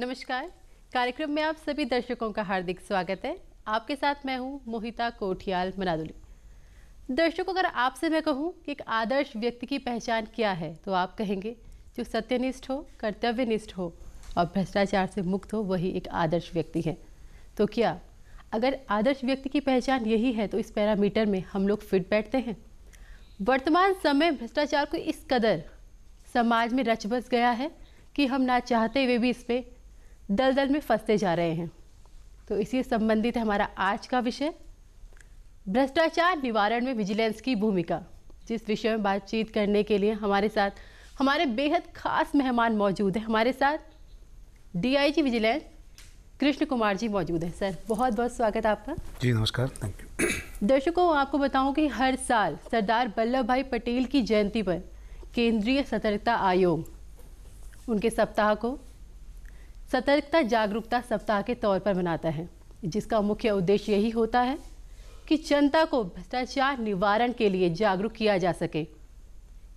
नमस्कार कार्यक्रम में आप सभी दर्शकों का हार्दिक स्वागत है आपके साथ मैं हूं मोहिता कोठियाल मनादुली दर्शकों अगर आपसे मैं कहूं कि एक आदर्श व्यक्ति की पहचान क्या है तो आप कहेंगे जो सत्यनिष्ठ हो कर्तव्यनिष्ठ हो और भ्रष्टाचार से मुक्त हो वही एक आदर्श व्यक्ति है तो क्या अगर आदर्श व्यक्ति की पहचान यही है तो इस पैरामीटर में हम लोग फिट बैठते हैं वर्तमान समय भ्रष्टाचार को इस कदर समाज में रच बस गया है कि हम ना चाहते हुए भी इस पर दलदल में फंसते जा रहे हैं तो इसी संबंधित हमारा आज का विषय भ्रष्टाचार निवारण में विजिलेंस की भूमिका जिस विषय में बातचीत करने के लिए हमारे साथ हमारे बेहद खास मेहमान मौजूद हैं हमारे साथ डीआईजी विजिलेंस कृष्ण कुमार जी मौजूद हैं सर बहुत बहुत स्वागत आपका जी नमस्कार थैंक यू दर्शकों आपको बताऊं कि हर साल सरदार वल्लभ भाई पटेल की जयंती पर केंद्रीय सतर्कता आयोग उनके सप्ताह को सतर्कता जागरूकता सप्ताह के तौर पर मनाता है जिसका मुख्य उद्देश्य यही होता है कि जनता को भ्रष्टाचार निवारण के लिए जागरूक किया जा सके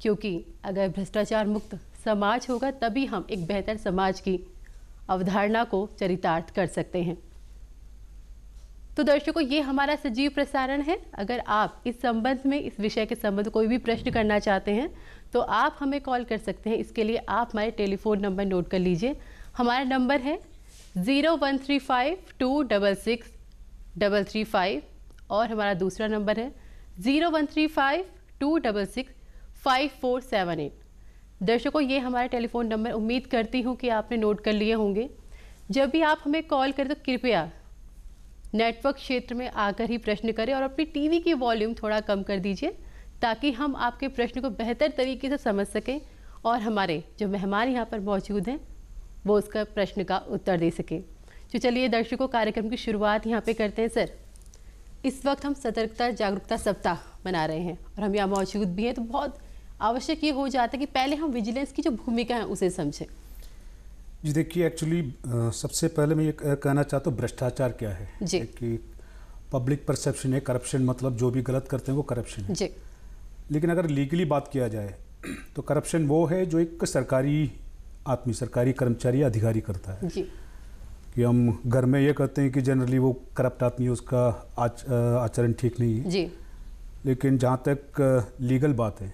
क्योंकि अगर भ्रष्टाचार मुक्त समाज होगा तभी हम एक बेहतर समाज की अवधारणा को चरितार्थ कर सकते हैं तो दर्शकों ये हमारा सजीव प्रसारण है अगर आप इस संबंध में इस विषय के संबंध कोई भी प्रश्न करना चाहते हैं तो आप हमें कॉल कर सकते हैं इसके लिए आप हमारे टेलीफोन नंबर नोट कर लीजिए हमारा नंबर है zero one three five two double six double three five और हमारा दूसरा नंबर है zero one three five two double six five four seven eight दर्शकों ये हमारा टेलीफ़ोन नंबर उम्मीद करती हूँ कि आपने नोट कर लिए होंगे जब भी आप हमें कॉल करें तो कृपया नेटवर्क क्षेत्र में आकर ही प्रश्न करें और अपनी टीवी की वॉल्यूम थोड़ा कम कर दीजिए ताकि हम आपके प्रश्न को बेहतर तरीके से समझ सकें और हमारे जो मेहमान यहाँ पर मौजूद हैं वो उसका प्रश्न का उत्तर दे सके तो चलिए दर्शकों कार्यक्रम की शुरुआत यहाँ पे करते हैं सर इस वक्त हम सतर्कता जागरूकता सप्ताह मना रहे हैं और हम यहाँ मौजूद भी हैं तो बहुत आवश्यक ये हो जाता है कि पहले हम विजिलेंस की जो भूमिका है उसे समझें जी देखिए एक्चुअली सबसे पहले मैं ये कहना चाहता हूँ भ्रष्टाचार क्या है जी कि पब्लिक परसेप्शन है करप्शन मतलब जो भी गलत करते हैं वो करप्शन है जी लेकिन अगर लीगली बात किया जाए तो करप्शन वो है जो एक सरकारी आदमी सरकारी कर्मचारी अधिकारी करता है जी। कि हम घर में ये कहते हैं कि जनरली वो करप्ट आदमी है उसका आचरण ठीक नहीं है जी। लेकिन जहाँ तक लीगल बात है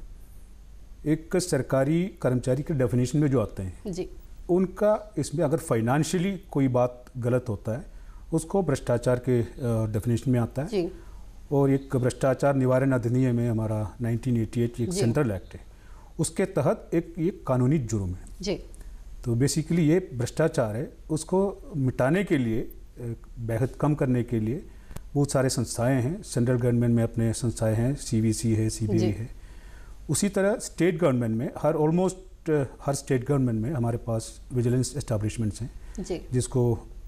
एक सरकारी कर्मचारी के डेफिनेशन में जो आते हैं जी। उनका इसमें अगर फाइनेंशियली कोई बात गलत होता है उसको भ्रष्टाचार के डेफिनेशन में आता है जी। और एक भ्रष्टाचार निवारण अधिनियम में हमारा 1988 एक सेंट्रल एक्ट है उसके तहत एक ये कानूनी जुर्म है जी तो बेसिकली ये भ्रष्टाचार है उसको मिटाने के लिए बेहद कम करने के लिए बहुत सारे संस्थाएं हैं सेंट्रल गवर्नमेंट में अपने संस्थाएं हैं सीबीसी है सीबीआई है उसी तरह स्टेट गवर्नमेंट में हर ऑलमोस्ट हर स्टेट गवर्नमेंट में हमारे पास विजिलेंस एस्टेब्लिशमेंट्स हैं जिसको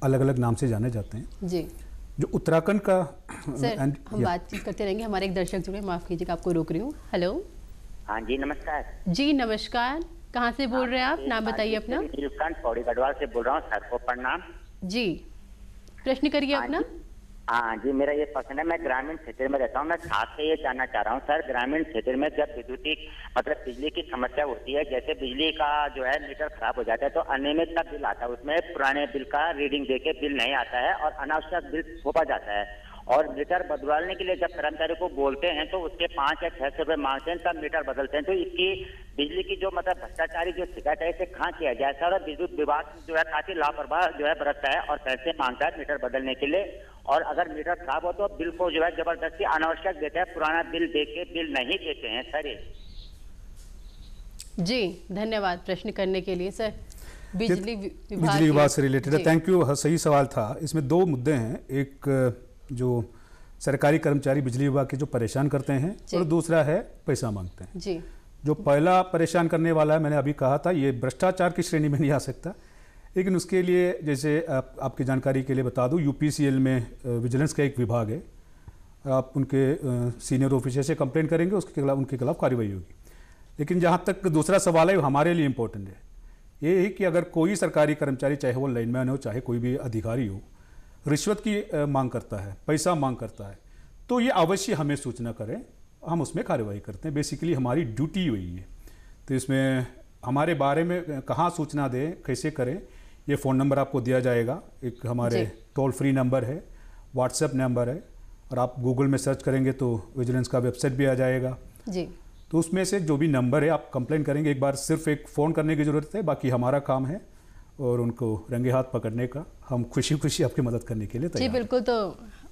अलग अलग नाम से जाने जाते हैं जी जो उत्तराखंड का सर हम बातचीत करते रहेंगे हमारे एक दर्शक जुड़े माफ़ कीजिएगा आपको रोक रही हूँ हेलो हाँ जी नमस्कार जी नमस्कार कहाँ से बोल रहे हैं आप नाम बताइए हाँ, अपना पौड़ी गढ़वाल से बोल रहा हूँ सर को प्रणाम जी प्रश्न करिए हाँ अपना हाँ जी मेरा ये प्रश्न है मैं ग्रामीण क्षेत्र में रहता हूँ मैं साथ से ये जानना चाह रहा हूँ सर ग्रामीण क्षेत्र में जब विद्युतिक मतलब बिजली की समस्या होती है जैसे बिजली का जो है मीटर खराब हो जाता है तो अनियमित का बिल आता है उसमें पुराने बिल का रीडिंग देके बिल नहीं आता है और अनावश्यक बिल थोपा जाता है और मीटर बदलवाने के लिए जब कर्मचारी को बोलते हैं तो उसके पांच या छह सौ रुपए मांगते हैं तब मीटर बदलते हैं तो इसकी बिजली की जो मतलब भ्रष्टाचारी जो शिकायत है इसे कहाँ किया जाए सर विद्युत विभाग जो है काफी लापरवाह जो है बरतता है और पैसे मांगता है मीटर बदलने के लिए और अगर मीटर खराब हो तो बिल को जो है जबरदस्ती अनावश्यक देते हैं पुराना बिल दे के बिल नहीं देते हैं सर जी धन्यवाद प्रश्न करने के लिए सर बिजली विभाग से रिलेटेड थैंक यू सही सवाल था इसमें दो मुद्दे हैं एक जो सरकारी कर्मचारी बिजली विभाग के जो परेशान करते हैं और दूसरा है पैसा मांगते हैं जी जो पहला परेशान करने वाला है मैंने अभी कहा था ये भ्रष्टाचार की श्रेणी में नहीं आ सकता लेकिन उसके लिए जैसे आप, आपकी जानकारी के लिए बता दूँ यू में विजिलेंस का एक विभाग है आप उनके सीनियर ऑफिसर से कंप्लेंट करेंगे उसके खिलाफ उनके खिलाफ कार्रवाई होगी लेकिन जहाँ तक दूसरा सवाल है हमारे लिए इम्पोर्टेंट है ये है कि अगर कोई सरकारी कर्मचारी चाहे वो लाइनमैन हो चाहे कोई भी अधिकारी हो रिश्वत की मांग करता है पैसा मांग करता है तो ये अवश्य हमें सूचना करें हम उसमें कार्रवाई करते हैं बेसिकली हमारी ड्यूटी वही है तो इसमें हमारे बारे में कहाँ सूचना दें कैसे करें ये फ़ोन नंबर आपको दिया जाएगा एक हमारे टोल फ्री नंबर है व्हाट्सएप नंबर है और आप गूगल में सर्च करेंगे तो विजिलेंस का वेबसाइट भी आ जाएगा जी तो उसमें से जो भी नंबर है आप कंप्लेन करेंगे एक बार सिर्फ एक फ़ोन करने की ज़रूरत है बाकी हमारा काम है और उनको रंगे हाथ पकड़ने का हम खुशी खुशी आपकी मदद करने के लिए जी बिल्कुल तो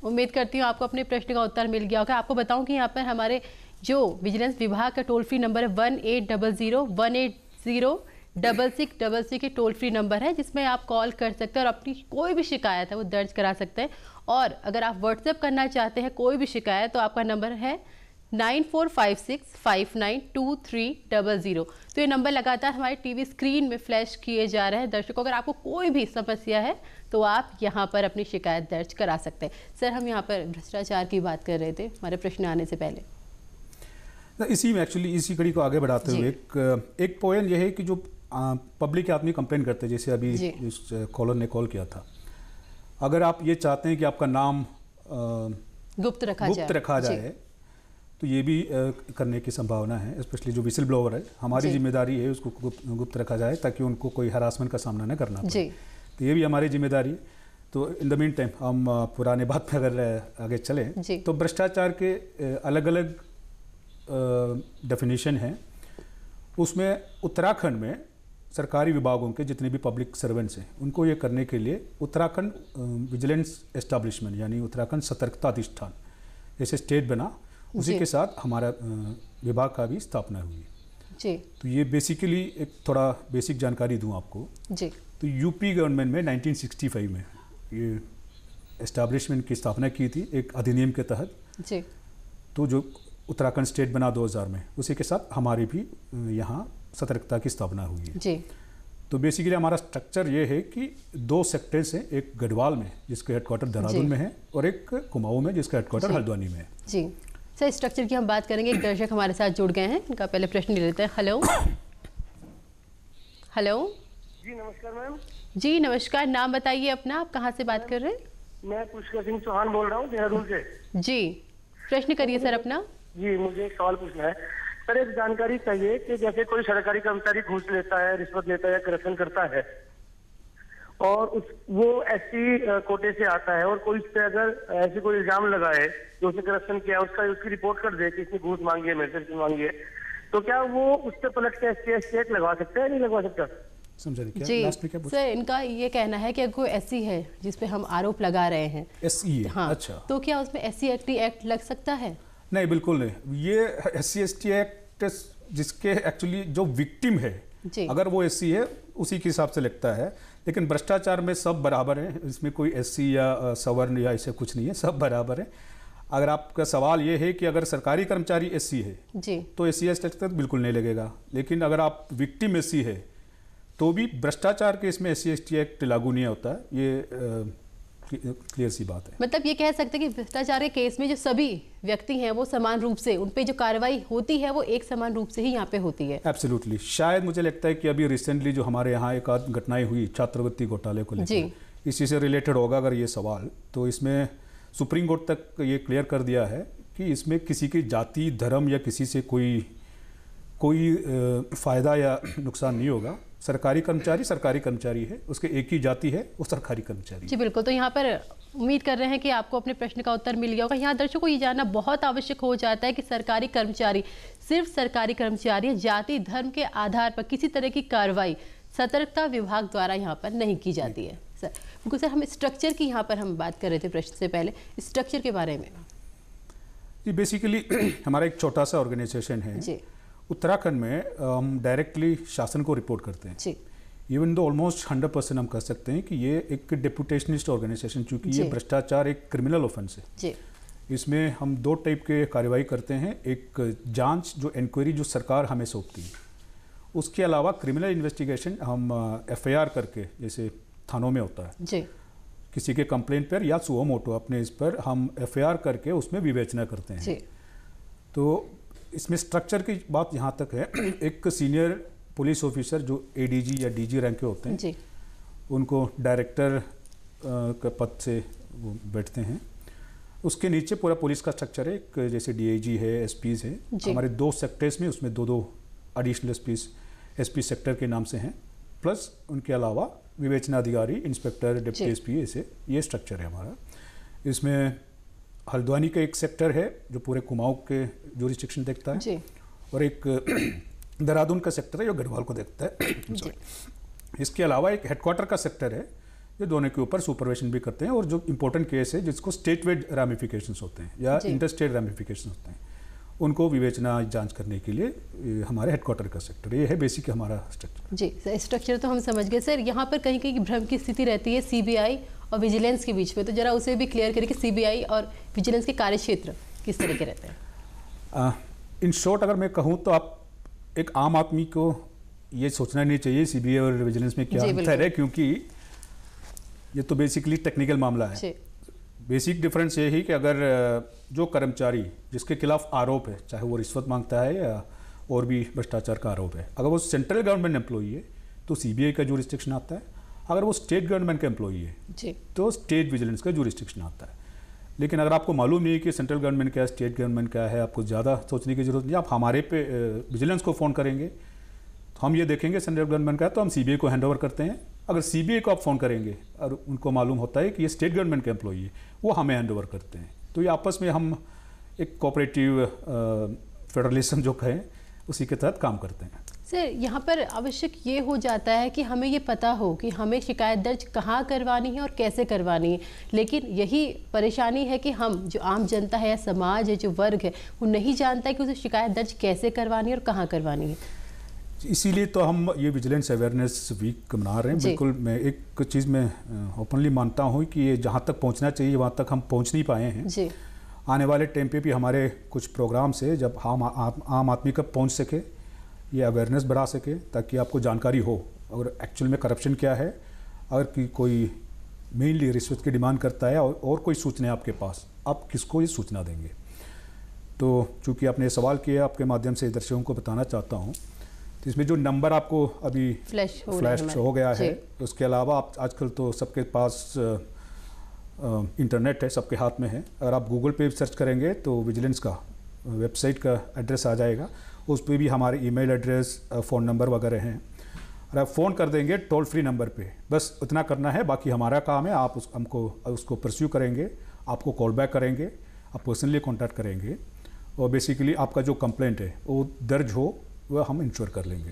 उम्मीद करती हूँ आपको अपने प्रश्न का उत्तर मिल गया होगा आपको बताऊँ कि यहाँ पर हमारे जो विजिलेंस विभाग का टोल फ्री नंबर है one eight double zero one eight zero double six double six के टोल फ्री नंबर है जिसमें आप कॉल कर सकते हैं और अपनी कोई भी शिकायत है वो दर्ज करा सकते हैं और अगर आप व्हाट्सएप करना चाहते हैं कोई भी शिकायत तो आपका नंबर है nine four five six five nine two three double zero तो ये नंबर लगातार हमारे टीवी स्क्रीन में फ्लैश किए जा रहे हैं दर्शकों अगर आपको कोई भी समस्या है तो आप यहाँ पर अपनी शिकायत दर्ज करा सकते हैं सर हम यहाँ पर भ्रष्टाचार की बात कर रहे थे हमारे प्रश्न आने से पहले इसी में एक्चुअली इसी कड़ी को आगे बढ़ाते हुए एक, एक पॉइंट यह है कि जो पब्लिक आदमी कंप्लेन करते जैसे अभी कॉलर ने कॉल किया था अगर आप ये चाहते हैं कि आपका नाम गुप्त रखा गुप्त रखा जाए तो ये भी करने की संभावना है स्पेशली जो विसिल ब्लोअर है हमारी जिम्मेदारी है उसको गुप्त रखा जाए ताकि उनको कोई हरासमेंट का सामना न करना पड़े तो ये भी हमारी जिम्मेदारी तो इन द मीन टाइम हम पुराने बात पर अगर आगे चलें तो भ्रष्टाचार के अलग अलग डेफिनेशन हैं उसमें उत्तराखंड में सरकारी विभागों के जितने भी पब्लिक सर्वेंट्स हैं उनको ये करने के लिए उत्तराखंड विजिलेंस एस्टैब्लिशमेंट यानी उत्तराखंड सतर्कता अधिष्ठान ऐसे स्टेट बना उसी के साथ हमारा विभाग का भी स्थापना हुई जी तो ये बेसिकली एक थोड़ा बेसिक जानकारी दूँ आपको जी तो यूपी गवर्नमेंट में 1965 में ये इस्टेब्लिशमेंट की स्थापना की थी एक अधिनियम के तहत जी तो जो उत्तराखंड स्टेट बना 2000 में उसी के साथ हमारी भी यहाँ सतर्कता की स्थापना हुई है जी तो बेसिकली हमारा स्ट्रक्चर ये है कि दो सेक्टर्स हैं एक गढ़वाल में जिसका हेडक्वार्टर देहरादून में है और एक कुमाऊं में जिसका हेडक्वार्टर हल्द्वानी में है जी सर स्ट्रक्चर की हम बात करेंगे एक दर्शक हमारे साथ जुड़ गए हैं इनका पहले प्रश्न ले लेते हैं हेलो हेलो जी नमस्कार मैम जी नमस्कार नाम बताइए अपना आप कहाँ से बात कर रहे हैं मैं पुष्कर सिंह चौहान बोल रहा हूँ देहरादून से जी प्रश्न करिए सर अपना जी मुझे एक सवाल पूछना है सर एक जानकारी चाहिए कि जैसे कोई सरकारी कर्मचारी घूस लेता है रिश्वत लेता है करप्शन करता है और उस वो ऐसी कोटे से आता है और कोई उस पर अगर ऐसे कोई इल्जाम लगाए जो उसने करप्शन किया उसका उसकी रिपोर्ट कर दे कि इसने घूस मांगी है मैसेज मांगी है तो क्या वो उस पर पलट के एस टी लगा सकते हैं नहीं लगवा सकता जी सर इनका ये कहना है कि अगर कोई ऐसी है जिसपे हम आरोप लगा रहे हैं एस e हाँ अच्छा तो क्या उसमें एस सी एक्ट लग सकता है नहीं बिल्कुल नहीं ये एस सी एक्ट जिसके एक्चुअली जो विक्टिम है अगर वो एस e है उसी के हिसाब से लगता है लेकिन भ्रष्टाचार में सब बराबर हैं इसमें कोई एससी या सवर्ण या ऐसे कुछ नहीं है सब बराबर है अगर आपका सवाल ये है कि अगर सरकारी कर्मचारी एस है जी तो एस सी एस बिल्कुल नहीं लगेगा लेकिन अगर आप विक्टिम एस है तो भी भ्रष्टाचार के इसमें एस सी एक्ट लागू नहीं होता ये क्लियर सी बात है मतलब ये कह सकते हैं कि भ्रष्टाचार के केस में जो सभी व्यक्ति हैं वो समान रूप से उन पर जो कार्रवाई होती है वो एक समान रूप से ही यहाँ पे होती है एब्सोल्युटली शायद मुझे लगता है कि अभी रिसेंटली जो हमारे यहाँ एक आध घटनाएं हुई छात्रवृत्ति घोटाले को लेकर इसी से रिलेटेड होगा अगर ये सवाल तो इसमें सुप्रीम कोर्ट तक ये क्लियर कर दिया है कि इसमें किसी की जाति धर्म या किसी से कोई कोई फ़ायदा या नुकसान नहीं होगा सरकारी कर्मचारी सरकारी कर्मचारी है उसके एक ही जाति है वो सरकारी कर्मचारी जी बिल्कुल तो यहाँ पर उम्मीद कर रहे हैं कि आपको अपने प्रश्न का उत्तर मिल गया होगा यहाँ दर्शकों को ये जानना बहुत आवश्यक हो जाता है कि सरकारी कर्मचारी सिर्फ सरकारी कर्मचारी जाति धर्म के आधार पर किसी तरह की कार्रवाई सतर्कता विभाग द्वारा यहाँ पर नहीं की जाती है सर बिल्कुल सर हम स्ट्रक्चर की यहाँ पर हम बात कर रहे थे प्रश्न से पहले स्ट्रक्चर के बारे में जी बेसिकली हमारा एक छोटा सा ऑर्गेनाइजेशन है जी उत्तराखंड में हम डायरेक्टली शासन को रिपोर्ट करते हैं even though almost hundred percent हम कह सकते हैं कि ये एक डिपुटेशनिस्ट ऑर्गेनाइजेशन चूंकि ये भ्रष्टाचार एक क्रिमिनल ऑफेंस है जी इसमें हम दो टाइप के कार्रवाई करते हैं एक जांच जो इंक्वायरी जो सरकार हमें सौंपती है उसके अलावा क्रिमिनल इन्वेस्टिगेशन हम एफआईआर करके जैसे थानों में होता है जी किसी के कंप्लेन पर या सुओ मोटो अपने इस पर हम एफआईआर करके उसमें विवेचना करते हैं जी तो इसमें स्ट्रक्चर की बात यहाँ तक है एक सीनियर पुलिस ऑफिसर जो एडीजी या डीजी रैंक के होते हैं जी। उनको डायरेक्टर के पद से वो बैठते हैं उसके नीचे पूरा पुलिस का स्ट्रक्चर है एक जैसे डीआईजी है एसपीज है हमारे दो सेक्टर्स में उसमें दो दो एडिशनल एसपीज एसपी सेक्टर के नाम से हैं प्लस उनके अलावा विवेचना अधिकारी इंस्पेक्टर डिप्टी एस पी ऐसे ये स्ट्रक्चर है हमारा इसमें हल्द्वानी का एक सेक्टर है जो पूरे कुमाऊं के जो रिस्ट्रिक्शन देखता है जी। और एक देहरादून का सेक्टर है जो गढ़वाल को देखता है सॉरी इसके अलावा एक हेडक्वार्टर का सेक्टर है जो दोनों के ऊपर सुपरविजन भी करते हैं और जो इम्पोर्टेंट केस है जिसको स्टेट वेड रामिफिकेशन होते हैं या इंटर स्टेट रामिफिकेशन होते हैं उनको विवेचना जांच करने के लिए हमारे हेडक्वार्टर का सेक्टर ये है बेसिक हमारा स्ट्रक्चर जी स्ट्रक्चर तो हम समझ गए सर यहाँ पर कहीं कहीं भ्रम की स्थिति रहती है सीबीआई और विजिलेंस के बीच में तो जरा उसे भी क्लियर करें कि सीबीआई और विजिलेंस के कार्य क्षेत्र किस तरह के रहते हैं इन शॉर्ट अगर मैं कहूँ तो आप एक आम आदमी को ये सोचना नहीं चाहिए सी और विजिलेंस में क्या अंतर है क्योंकि ये तो बेसिकली टेक्निकल मामला है बेसिक डिफरेंस ये ही कि अगर जो कर्मचारी जिसके खिलाफ आरोप है चाहे वो रिश्वत मांगता है या और भी भ्रष्टाचार का आरोप है अगर वो सेंट्रल गवर्नमेंट एम्प्लॉई है तो सीबीआई का जो रिस्ट्रिक्शन आता है अगर वो स्टेट गवर्नमेंट का एम्प्लॉई है जी. तो स्टेट विजिलेंस का जुरिस्टिक्शन आता है लेकिन अगर आपको मालूम नहीं कि सेंट्रल गवर्नमेंट क्या है स्टेट गवर्नमेंट क्या है आपको ज़्यादा सोचने की जरूरत नहीं आप हमारे पे विजिलेंस को फ़ोन करेंगे तो हम ये देखेंगे सेंट्रल गवर्नमेंट का है तो हम सी को हैंड ओवर करते हैं अगर सी को आप फ़ोन करेंगे और उनको मालूम होता है कि ये स्टेट गवर्नमेंट का एम्प्लॉई है वो हमें हैंड ओवर करते हैं तो ये आपस में हम एक कोऑपरेटिव फेडरलिज्म जो कहें उसी के तहत काम करते हैं सर यहाँ पर आवश्यक ये हो जाता है कि हमें ये पता हो कि हमें शिकायत दर्ज कहाँ करवानी है और कैसे करवानी है लेकिन यही परेशानी है कि हम जो आम जनता है या समाज है जो वर्ग है वो नहीं जानता है कि उसे शिकायत दर्ज कैसे करवानी है और कहाँ करवानी है इसीलिए तो हम ये विजिलेंस अवेयरनेस वीक मना रहे हैं बिल्कुल मैं एक चीज़ में ओपनली मानता हूँ कि ये जहाँ तक पहुँचना चाहिए वहाँ तक हम पहुँच नहीं पाए हैं जी आने वाले टाइम पे भी हमारे कुछ प्रोग्राम्स है जब हम आम आदमी कब पहुँच सके ये अवेयरनेस बढ़ा सके ताकि आपको जानकारी हो अगर एक्चुअल में करप्शन क्या है अगर कि कोई मेनली रिश्वत की डिमांड करता है और, और कोई सूचना है आपके पास आप किसको ये सूचना देंगे तो चूँकि आपने सवाल किया आपके माध्यम से दर्शकों को बताना चाहता हूँ तो इसमें जो नंबर आपको अभी फ्लैश हो, फ्लैश हो गया है उसके अलावा आप आजकल तो सबके पास इंटरनेट है सबके हाथ में है अगर आप गूगल पे सर्च करेंगे तो विजिलेंस का वेबसाइट का एड्रेस आ जाएगा उस पर भी हमारे ईमेल एड्रेस फ़ोन नंबर वगैरह हैं और आप फ़ोन कर देंगे टोल फ्री नंबर पे बस उतना करना है बाकी हमारा काम है आप उस हमको उसको परस्यू करेंगे आपको कॉल बैक करेंगे आप पर्सनली कॉन्टैक्ट करेंगे और बेसिकली आपका जो कंप्लेंट है वो दर्ज हो वह हम इंश्योर कर लेंगे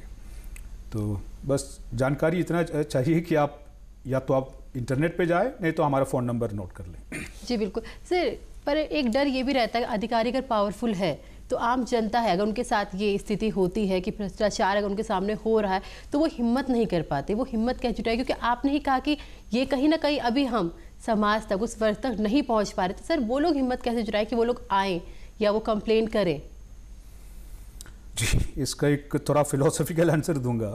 तो बस जानकारी इतना चाहिए कि आप या तो आप इंटरनेट पे जाए नहीं तो हमारा फ़ोन नंबर नोट कर लें जी बिल्कुल सर पर एक डर ये भी रहता है अधिकारी अगर पावरफुल है तो आम जनता है अगर उनके साथ ये स्थिति होती है कि भ्रष्टाचार अगर उनके सामने हो रहा है तो वो हिम्मत नहीं कर पाते वो हिम्मत कह जुटाए क्योंकि आपने ही कहा कि ये कहीं ना कहीं अभी हम समाज तक उस वर्ग तक नहीं पहुंच पा रहे तो सर वो लोग हिम्मत कैसे जुटाए कि वो लोग आए या वो कंप्लेन करें जी इसका एक थोड़ा फिलोसफिकल आंसर दूंगा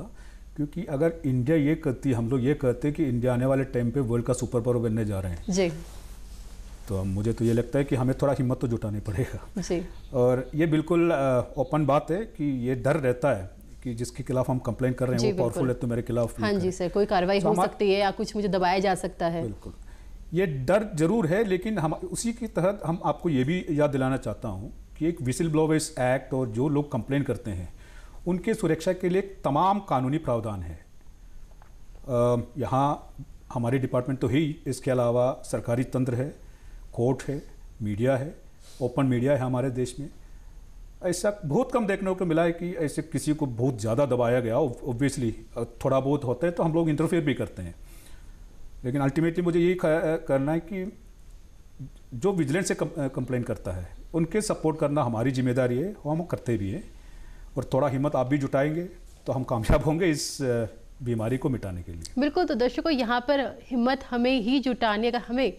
क्योंकि अगर इंडिया ये करती हम लोग ये कहते कि इंडिया आने वाले टाइम पे वर्ल्ड का सुपर पावर बनने जा रहे हैं जी तो मुझे तो ये लगता है कि हमें थोड़ा हिम्मत तो जुटानी पड़ेगा और ये बिल्कुल ओपन बात है कि ये डर रहता है कि जिसके खिलाफ हम कंप्लेन कर रहे हैं वो पावरफुल है तो मेरे खिलाफ हाँ जी सर कोई कार्रवाई तो हो सकती है या कुछ मुझे दबाया जा सकता है बिल्कुल ये डर जरूर है लेकिन हम उसी के तहत हम आपको ये भी याद दिलाना चाहता हूँ कि एक विसिल ब्लोवर्स एक्ट और जो लोग कंप्लेन करते हैं उनके सुरक्षा के लिए तमाम कानूनी प्रावधान तो है यहाँ हमारे डिपार्टमेंट तो ही इसके अलावा सरकारी तंत्र है कोर्ट है मीडिया है ओपन मीडिया है हमारे देश में ऐसा बहुत कम देखने को मिला है कि ऐसे किसी को बहुत ज़्यादा दबाया गया ओब्वियसली थोड़ा बहुत होता है तो हम लोग इंटरफेयर भी करते हैं लेकिन अल्टीमेटली मुझे यही करना है कि जो विजिलेंस से कंप्लेन करता है उनके सपोर्ट करना हमारी जिम्मेदारी है वो हम करते भी हैं और थोड़ा हिम्मत आप भी जुटाएंगे तो हम कामयाब होंगे इस बीमारी को मिटाने के लिए बिल्कुल तो दर्शकों यहाँ पर हिम्मत हमें ही जुटाने का हमें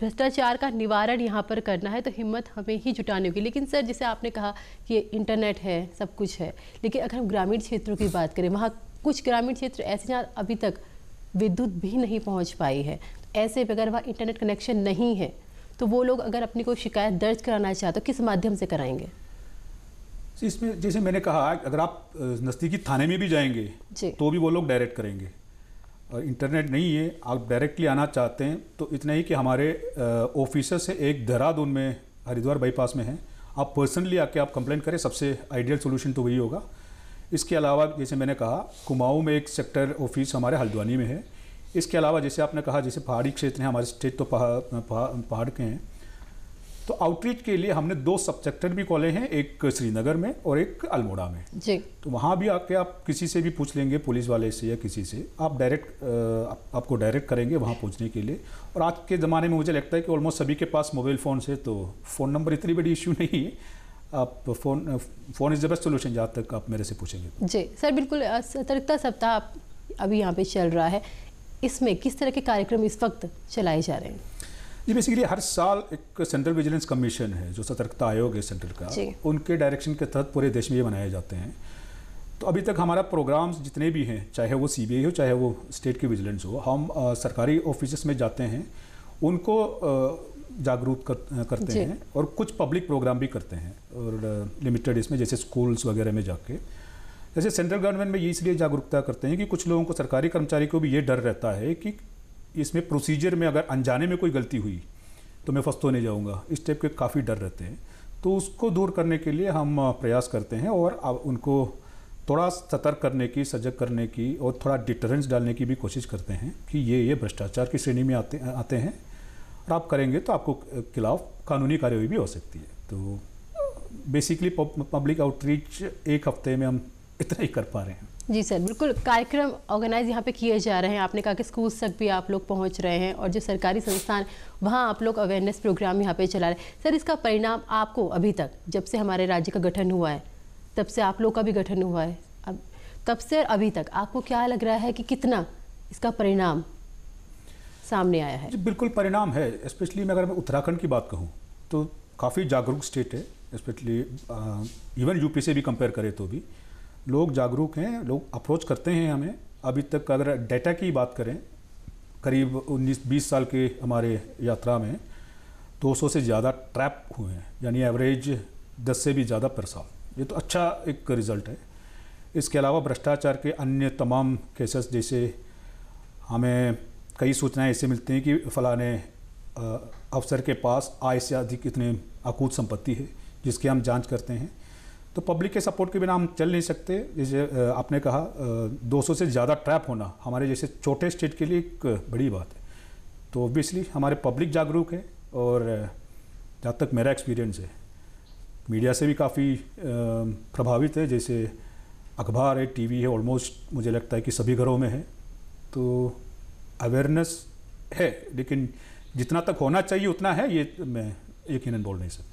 भ्रष्टाचार का निवारण यहाँ पर करना है तो हिम्मत हमें ही जुटानी होगी लेकिन सर जैसे आपने कहा कि इंटरनेट है सब कुछ है लेकिन अगर हम ग्रामीण क्षेत्रों की बात करें वहाँ कुछ ग्रामीण क्षेत्र ऐसे जहाँ अभी तक विद्युत भी नहीं पहुँच पाई है तो ऐसे अगर वहाँ इंटरनेट कनेक्शन नहीं है तो वो लोग अगर अपनी कोई शिकायत दर्ज कराना चाहते तो किस माध्यम से कराएंगे इसमें जैसे मैंने कहा अगर आप नज़दीकी थाने में भी जाएंगे तो भी वो लोग डायरेक्ट करेंगे और इंटरनेट नहीं है आप डायरेक्टली आना चाहते हैं तो इतना ही कि हमारे ऑफिसर्स है एक देहरादून में हरिद्वार बाईपास में है आप पर्सनली आके आप कंप्लेंट करें सबसे आइडियल सोल्यूशन तो वही होगा इसके अलावा जैसे मैंने कहा कुमाऊँ में एक सेक्टर ऑफिस हमारे हल्द्वानी में है इसके अलावा जैसे आपने कहा जैसे पहाड़ी क्षेत्र हैं हमारे स्टेट तो पहाड़ पहाड़ के हैं तो आउटरीच के लिए हमने दो सब सेक्टर भी खोले हैं एक श्रीनगर में और एक अल्मोड़ा में जी तो वहाँ भी आके आप किसी से भी पूछ लेंगे पुलिस वाले से या किसी से आप डायरेक्ट आप, आपको डायरेक्ट करेंगे वहाँ पूछने के लिए और आज के ज़माने में मुझे लगता है कि ऑलमोस्ट सभी के पास मोबाइल फ़ोन से तो फ़ोन नंबर इतनी बड़ी इश्यू नहीं है आप phone phone is the best solution जहाँ तक आप मेरे से पूछेंगे जी सर बिल्कुल सतर्कता सप्ताह अभी यहाँ पे चल रहा है इसमें किस तरह के कार्यक्रम इस वक्त चलाए जा रहे हैं ये बेसिकली हर साल एक सेंट्रल विजिलेंस कमीशन है जो सतर्कता आयोग है सेंट्रल का उनके डायरेक्शन के तहत पूरे देश में ये बनाए जाते हैं तो अभी तक हमारा प्रोग्राम्स जितने भी हैं चाहे वो सी हो चाहे वो स्टेट की विजिलेंस हो हम आ, सरकारी ऑफिस में जाते हैं उनको जागरूक कर, करते हैं और कुछ पब्लिक प्रोग्राम भी करते हैं और लिमिटेड इसमें जैसे स्कूल्स वगैरह में जाके जैसे सेंट्रल गवर्नमेंट में ये इसलिए जागरूकता करते हैं कि कुछ लोगों को सरकारी कर्मचारी को भी ये डर रहता है कि इसमें प्रोसीजर में अगर अनजाने में कोई गलती हुई तो मैं फंस तो नहीं जाऊँगा इस टाइप के काफ़ी डर रहते हैं तो उसको दूर करने के लिए हम प्रयास करते हैं और उनको थोड़ा सतर्क करने की सजग करने की और थोड़ा डिटरेंस डालने की भी कोशिश करते हैं कि ये ये भ्रष्टाचार की श्रेणी में आते आते हैं और आप करेंगे तो आपको खिलाफ कानूनी कार्रवाई भी हो सकती है तो बेसिकली पब्लिक आउटरीच एक हफ्ते में हम इतना ही कर पा रहे हैं जी सर बिल्कुल कार्यक्रम ऑर्गेनाइज यहाँ पे किए जा रहे हैं आपने कहा कि स्कूल्स तक भी आप लोग पहुँच रहे हैं और जो सरकारी संस्थान वहाँ आप लोग अवेयरनेस प्रोग्राम यहाँ पे चला रहे हैं सर इसका परिणाम आपको अभी तक जब से हमारे राज्य का गठन हुआ है तब से आप लोग का भी गठन हुआ है अब तब से अभी तक आपको क्या लग रहा है कि कितना इसका परिणाम सामने आया है बिल्कुल परिणाम है स्पेशली मैं अगर मैं उत्तराखंड की बात कहूँ तो काफ़ी जागरूक स्टेट है स्पेशली इवन यूपी से भी कंपेयर करें तो भी लोग जागरूक हैं लोग अप्रोच करते हैं हमें अभी तक अगर डेटा की बात करें करीब 19-20 साल के हमारे यात्रा में 200 से ज़्यादा ट्रैप हुए हैं यानी एवरेज 10 से भी ज़्यादा पर साल ये तो अच्छा एक रिज़ल्ट है इसके अलावा भ्रष्टाचार के अन्य तमाम केसेस जैसे हमें कई सूचनाएं ऐसे मिलती हैं कि फलाने अफसर के पास आय से अधिक इतने अकूत संपत्ति है जिसकी हम जांच करते हैं तो पब्लिक के सपोर्ट के बिना हम चल नहीं सकते जैसे आपने कहा 200 से ज़्यादा ट्रैप होना हमारे जैसे छोटे स्टेट के लिए एक बड़ी बात है तो ओबियसली हमारे पब्लिक जागरूक है और जहाँ तक मेरा एक्सपीरियंस है मीडिया से भी काफ़ी प्रभावित है जैसे अखबार है टीवी है ऑलमोस्ट मुझे लगता है कि सभी घरों में है तो अवेयरनेस है लेकिन जितना तक होना चाहिए उतना है ये मैं यकीन बोल नहीं सकता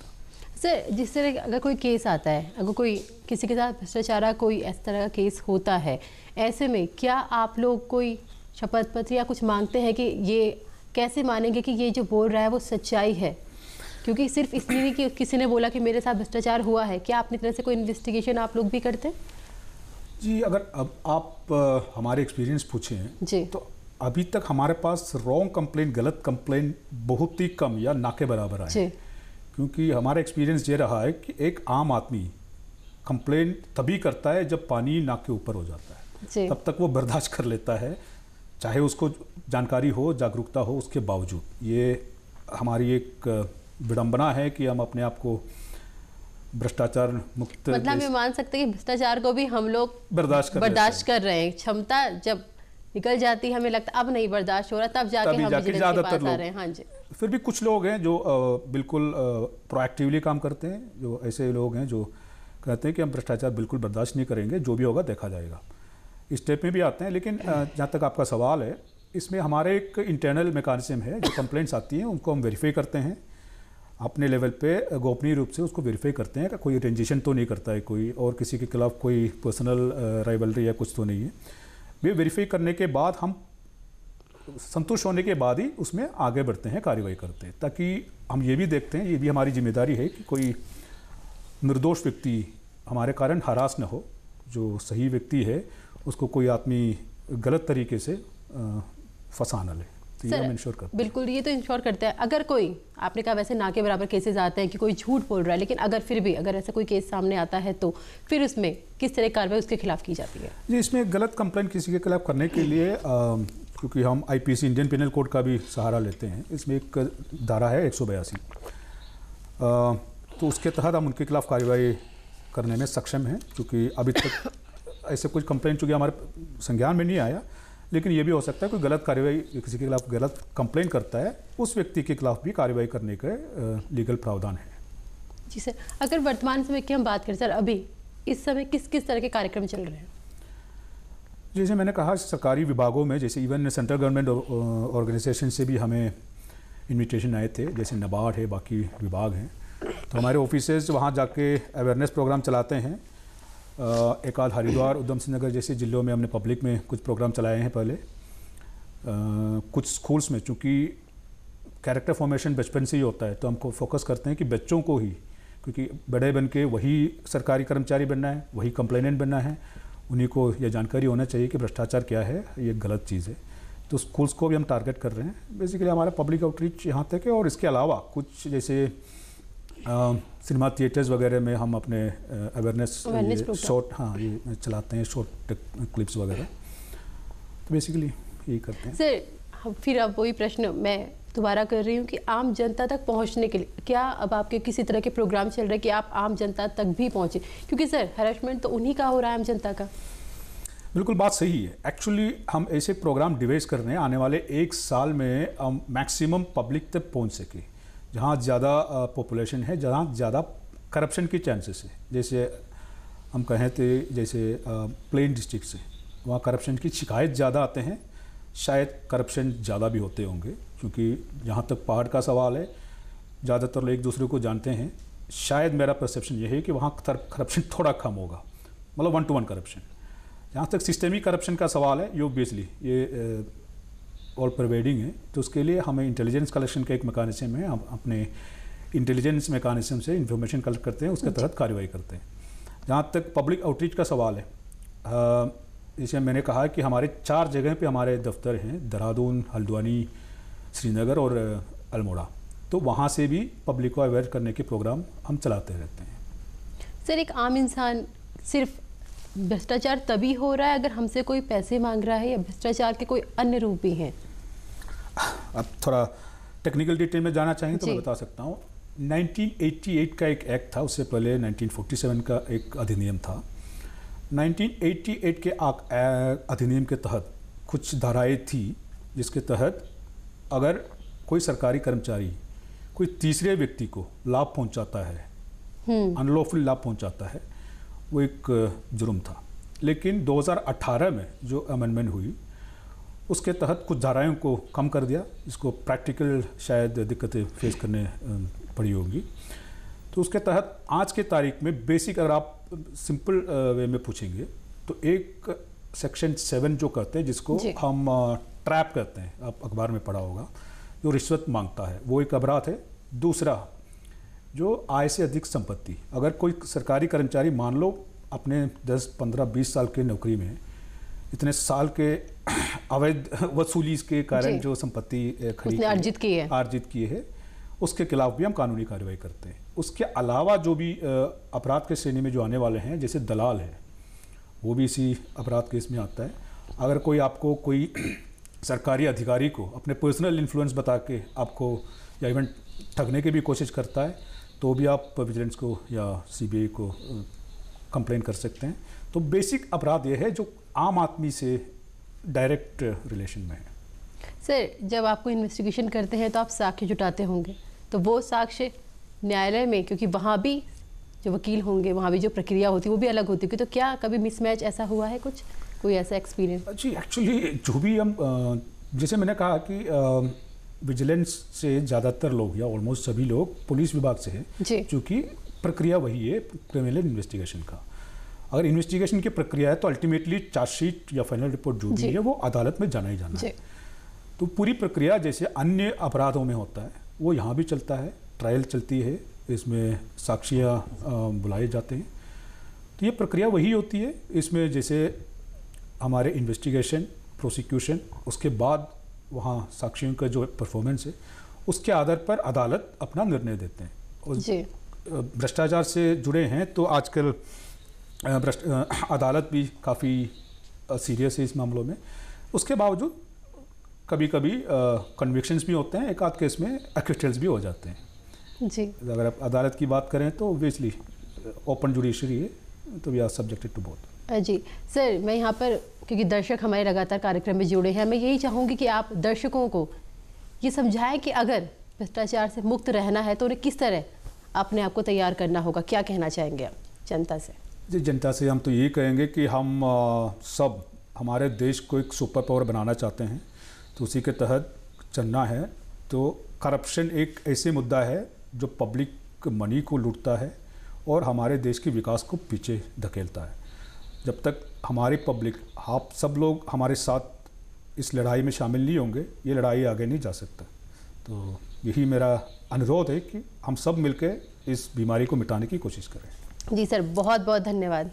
सर जिस तरह अगर कोई केस आता है अगर कोई किसी के साथ भ्रष्टाचार कोई इस तरह का केस होता है ऐसे में क्या आप लोग कोई शपथ पत्र या कुछ मांगते हैं कि ये कैसे मानेंगे कि ये जो बोल रहा है वो सच्चाई है क्योंकि सिर्फ इसलिए नहीं कि किसी ने बोला कि मेरे साथ भ्रष्टाचार हुआ है क्या अपनी तरह से कोई इन्वेस्टिगेशन आप लोग भी करते हैं जी अगर अब आप हमारे एक्सपीरियंस पूछें जी तो अभी तक हमारे पास रॉन्ग कंप्लेंट गलत कंप्लेंट बहुत ही कम या ना के बराबर आए क्योंकि हमारा एक्सपीरियंस ये रहा है कि एक आम आदमी कंप्लेन तभी करता है जब पानी नाक के ऊपर हो जाता है तब तक वो बर्दाश्त कर लेता है चाहे उसको जानकारी हो जागरूकता हो उसके बावजूद ये हमारी एक विडम्बना है कि हम अपने आप को भ्रष्टाचार मुक्त मतलब मान सकते हैं कि भ्रष्टाचार को भी हम लोग बर्दाश्त कर बर्दाश्त कर रहे हैं क्षमता जब निकल जाती है हमें लगता अब नहीं बर्दाश्त हो रहा तब जाके हम ज्यादातर हैं हाँ जी फिर भी कुछ लोग हैं जो बिल्कुल प्रोएक्टिवली काम करते हैं जो ऐसे लोग हैं जो कहते हैं कि हम भ्रष्टाचार बिल्कुल बर्दाश्त नहीं करेंगे जो भी होगा देखा जाएगा इस स्टेप में भी आते हैं लेकिन जहाँ तक आपका सवाल है इसमें हमारे एक इंटरनल मेकानिज़म है जो कंप्लेंट्स आती हैं उनको हम वेरीफाई करते हैं अपने लेवल पे गोपनीय रूप से उसको वेरीफाई करते हैं कि कोई रेंजिशन तो नहीं करता है कोई और किसी के खिलाफ कोई पर्सनल राइवलरी या कुछ तो नहीं है वे वेरीफाई करने के बाद हम संतुष्ट होने के बाद ही उसमें आगे बढ़ते हैं कार्रवाई करते हैं ताकि हम ये भी देखते हैं ये भी हमारी जिम्मेदारी है कि कोई निर्दोष व्यक्ति हमारे कारण हरास न हो जो सही व्यक्ति है उसको कोई आदमी गलत तरीके से फंसा न ले तो ये हम इंश्योर करते हैं बिल्कुल ये तो इंश्योर करते हैं अगर कोई आपने कहा वैसे ना के बराबर केसेस आते हैं कि कोई झूठ बोल रहा है लेकिन अगर फिर भी अगर ऐसा कोई केस सामने आता है तो फिर उसमें किस तरह कार्रवाई उसके खिलाफ की जाती है जी इसमें गलत कंप्लेंट किसी के खिलाफ करने के लिए क्योंकि हम आई इंडियन पिनल कोड का भी सहारा लेते हैं इसमें एक धारा है एक तो उसके तहत हम उनके खिलाफ कार्रवाई करने में सक्षम हैं क्योंकि अभी तक ऐसे कुछ कंप्लेंट चूँकि हमारे संज्ञान में नहीं आया लेकिन ये भी हो सकता है कोई गलत कार्यवाही किसी के खिलाफ गलत कंप्लेन करता है उस व्यक्ति के खिलाफ भी कार्रवाई करने के लीगल प्रावधान है जी सर अगर वर्तमान समय की हम बात करें सर अभी इस समय किस किस तरह के कार्यक्रम चल रहे हैं जैसे मैंने कहा सरकारी विभागों में जैसे इवन सेंट्रल गवर्नमेंट ऑर्गेनाइजेशन से भी हमें इन्विटेशन आए थे जैसे नबार्ड है बाकी विभाग हैं तो हमारे ऑफिसर्स वहाँ जाके अवेयरनेस प्रोग्राम चलाते हैं एक आध हरिद्वार उधम सिंह नगर जैसे ज़िलों में हमने पब्लिक में कुछ प्रोग्राम चलाए हैं पहले कुछ स्कूल्स में चूँकि कैरेक्टर फॉर्मेशन बचपन से ही होता है तो हमको फोकस करते हैं कि बच्चों को ही क्योंकि बड़े बन के वही सरकारी कर्मचारी बनना है वही कंप्लेनेंट बनना है उन्हीं को यह जानकारी होना चाहिए कि भ्रष्टाचार क्या है ये गलत चीज़ है तो स्कूल्स को भी हम टारगेट कर रहे हैं बेसिकली हमारा पब्लिक आउटरीच यहाँ तक है और इसके अलावा कुछ जैसे सिनेमा थिएटर्स वगैरह में हम अपने अवेयरनेस शॉर्ट हाँ ये चलाते हैं शॉर्ट क्लिप्स वगैरह तो बेसिकली यही करते हैं सर फिर अब वही प्रश्न मैं दोबारा कर रही हूँ कि आम जनता तक पहुँचने के लिए क्या अब आपके किसी तरह के प्रोग्राम चल रहे हैं कि आप आम जनता तक भी पहुँचे क्योंकि सर हरेशमेंट तो उन्हीं का हो रहा है आम जनता का बिल्कुल बात सही है एक्चुअली हम ऐसे प्रोग्राम डिवेस कर रहे हैं आने वाले एक साल में मैक्सिमम पब्लिक तक पहुंच सके जहाँ ज़्यादा पॉपुलेशन है जहाँ ज़्यादा करप्शन के चांसेस है जैसे हम कहें तो जैसे प्लेन डिस्ट्रिक्ट से वहाँ करप्शन की शिकायत ज़्यादा आते हैं शायद करप्शन ज़्यादा भी होते होंगे क्योंकि जहाँ तक पहाड़ का सवाल है ज़्यादातर लोग एक दूसरे को जानते हैं शायद मेरा परसेप्शन यह है कि वहाँ करप्शन थोड़ा कम होगा मतलब वन टू वन करप्शन जहाँ तक सिस्टमिक करप्शन का सवाल है ये ओबियसली ये ऑल प्रोवाइडिंग है तो उसके लिए हमें इंटेलिजेंस कलेक्शन का एक मेकानिज्म है हम अपने इंटेलिजेंस मेकानिज़म से इन्फॉर्मेशन कलेक्ट करते हैं उसके अच्छा। तहत कार्रवाई करते हैं जहाँ तक पब्लिक आउटरीच का सवाल है जैसे मैंने कहा कि हमारे चार जगह पे हमारे दफ्तर हैं देहरादून हल्द्वानी श्रीनगर और अल्मोड़ा तो वहाँ से भी पब्लिक को अवेयर करने के प्रोग्राम हम चलाते रहते हैं सर एक आम इंसान सिर्फ भ्रष्टाचार तभी हो रहा है अगर हमसे कोई पैसे मांग रहा है या भ्रष्टाचार के कोई अन्य रूप भी हैं आप थोड़ा टेक्निकल डिटेल में जाना चाहेंगे तो मैं बता सकता हूँ 1988 का एक एक्ट था उससे पहले 1947 का एक अधिनियम था 1988 के अधिनियम के तहत कुछ धाराएं थी जिसके तहत अगर कोई सरकारी कर्मचारी कोई तीसरे व्यक्ति को लाभ पहुंचाता है अनलॉफुल हम्म। लाभ पहुंचाता है वो एक जुर्म था लेकिन 2018 में जो अमेंडमेंट हुई उसके तहत कुछ धाराएँ को कम कर दिया इसको प्रैक्टिकल शायद दिक्कतें फेस करने पड़ी होंगी तो उसके तहत आज के तारीख में बेसिक अगर आप सिंपल वे में पूछेंगे तो एक सेक्शन सेवन जो करते हैं जिसको हम ट्रैप करते हैं आप अखबार में पढ़ा होगा जो रिश्वत मांगता है वो एक अपराध है दूसरा जो आय से अधिक संपत्ति अगर कोई सरकारी कर्मचारी मान लो अपने 10, 15, 20 साल के नौकरी में इतने साल के अवैध वसूली के कारण जो संपत्ति खरीद अर्जित की है अर्जित किए है उसके खिलाफ भी हम कानूनी कार्रवाई करते हैं उसके अलावा जो भी अपराध के श्रेणी में जो आने वाले हैं जैसे दलाल है वो भी इसी अपराध केस में आता है अगर कोई आपको कोई सरकारी अधिकारी को अपने पर्सनल इन्फ्लुएंस बता के आपको या इवन ठगने की भी कोशिश करता है तो भी आप विजिलेंस को या सीबीआई को कंप्लेन कर सकते हैं तो बेसिक अपराध ये है जो आम आदमी से डायरेक्ट रिलेशन में है सर जब आपको इन्वेस्टिगेशन करते हैं तो आप साक्ष्य जुटाते होंगे तो वो साक्ष्य न्यायालय में क्योंकि वहाँ भी जो वकील होंगे वहाँ भी जो प्रक्रिया होती है वो भी अलग होती है तो क्या कभी मिसमैच ऐसा हुआ है कुछ कोई ऐसा एक्सपीरियंस जी एक्चुअली जो भी हम जैसे मैंने कहा कि विजिलेंस से ज़्यादातर लोग या ऑलमोस्ट सभी लोग पुलिस विभाग से हैं चूँकि प्रक्रिया वही है क्रिमिनल इन्वेस्टिगेशन का अगर इन्वेस्टिगेशन की प्रक्रिया है तो अल्टीमेटली चार्जशीट या फाइनल रिपोर्ट जो भी है वो अदालत में जाना ही जाना है तो पूरी प्रक्रिया जैसे अन्य अपराधों में होता है वो यहाँ भी चलता है ट्रायल चलती है इसमें साक्षियाँ बुलाए जाते हैं तो ये प्रक्रिया वही होती है इसमें जैसे हमारे इन्वेस्टिगेशन प्रोसिक्यूशन उसके बाद वहाँ साक्षियों का जो परफॉर्मेंस है उसके आधार पर अदालत अपना निर्णय देते हैं भ्रष्टाचार से जुड़े हैं तो आजकल भ्रष्ट अदालत भी काफ़ी सीरियस है इस मामलों में उसके बावजूद कभी कभी कन्विक्शंस भी होते हैं एक आध केस में एक्विटल्स भी हो जाते हैं जी अगर आप अदालत की बात करें तो ओबियसली ओपन जुडिशरी है तो we are subjected to both जी सर मैं यहाँ पर क्योंकि दर्शक हमारे लगातार कार्यक्रम में जुड़े हैं मैं यही चाहूँगी कि आप दर्शकों को ये समझाएं कि अगर भ्रष्टाचार से मुक्त रहना है तो उन्हें किस तरह अपने आप को तैयार करना होगा क्या कहना चाहेंगे आप जनता से जी जनता से हम तो ये कहेंगे कि हम आ, सब हमारे देश को एक सुपर पावर बनाना चाहते हैं तो उसी के तहत चलना है तो करप्शन एक ऐसे मुद्दा है जो पब्लिक मनी को लूटता है और हमारे देश के विकास को पीछे धकेलता है जब तक हमारी पब्लिक आप सब लोग हमारे साथ इस लड़ाई में शामिल नहीं होंगे ये लड़ाई आगे नहीं जा सकता तो यही मेरा अनुरोध है कि हम सब मिलकर इस बीमारी को मिटाने की कोशिश करें जी सर बहुत बहुत धन्यवाद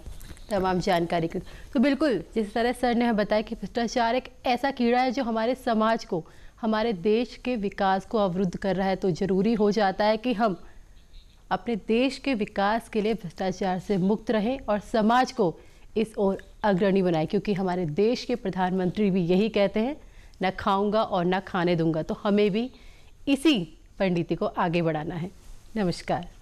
तमाम जानकारी के तो बिल्कुल जिस तरह सर ने हमें बताया कि भ्रष्टाचार एक ऐसा कीड़ा है जो हमारे समाज को हमारे देश के विकास को अवरुद्ध कर रहा है तो ज़रूरी हो जाता है कि हम अपने देश के विकास के लिए भ्रष्टाचार से मुक्त रहें और समाज को इस ओर अग्रणी बनाएं क्योंकि हमारे देश के प्रधानमंत्री भी यही कहते हैं न खाऊंगा और न खाने दूंगा तो हमें भी इसी पंडिती को आगे बढ़ाना है नमस्कार